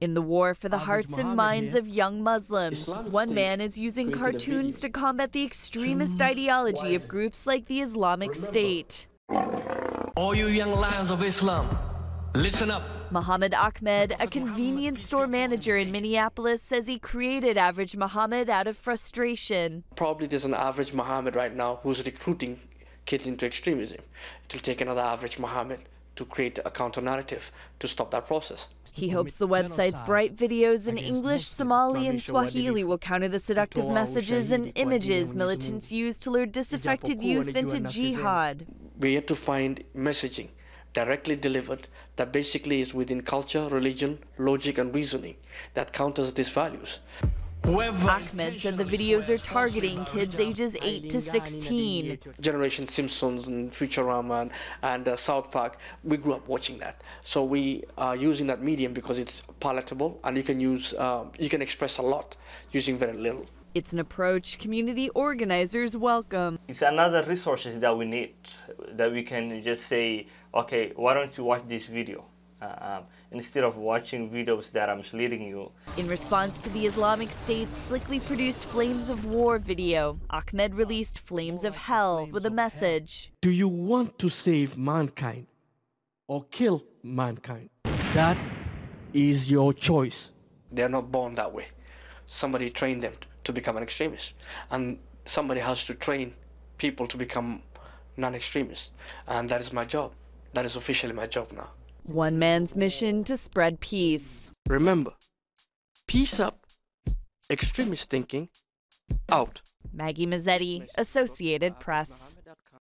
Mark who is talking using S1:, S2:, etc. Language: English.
S1: In the war for the hearts and minds of young Muslims, one man is using cartoons to combat the extremist ideology of groups like the Islamic State. All you young lions of Islam, listen up. Muhammad Ahmed, a convenience store manager in Minneapolis, says he created Average Muhammad out of frustration.
S2: Probably there's an average Muhammad right now who's recruiting kids into extremism. It'll take another average Muhammad to create a counter narrative to stop that
S1: process. He hopes the website's bright videos in English, Somali, and Swahili will counter the seductive messages and images militants use to lure disaffected youth into jihad.
S2: We had to find messaging directly delivered that basically is within culture, religion, logic, and reasoning that counters these values.
S1: Ahmed said the videos are targeting kids ages 8 to 16.
S2: Generation Simpsons and Futurama and, and uh, South Park, we grew up watching that. So we are using that medium because it's palatable and you can use, um, you can express a lot using very little.
S1: It's an approach community organizers welcome. It's another resources that we need that we can just say, okay, why don't you watch this video? uh, um,
S2: instead of watching videos that are misleading you.
S1: In response to the Islamic State's slickly produced Flames of War video, Ahmed released Flames of Hell with a message.
S2: Do you want to save mankind or kill mankind? That is your choice. They're not born that way. Somebody trained them to become an extremist. And somebody has to train people to become non-extremists. And that is my job. That is officially my job now.
S1: One man's mission to spread peace. Remember, peace up, extremist thinking out. Maggie Mazzetti, Associated Press.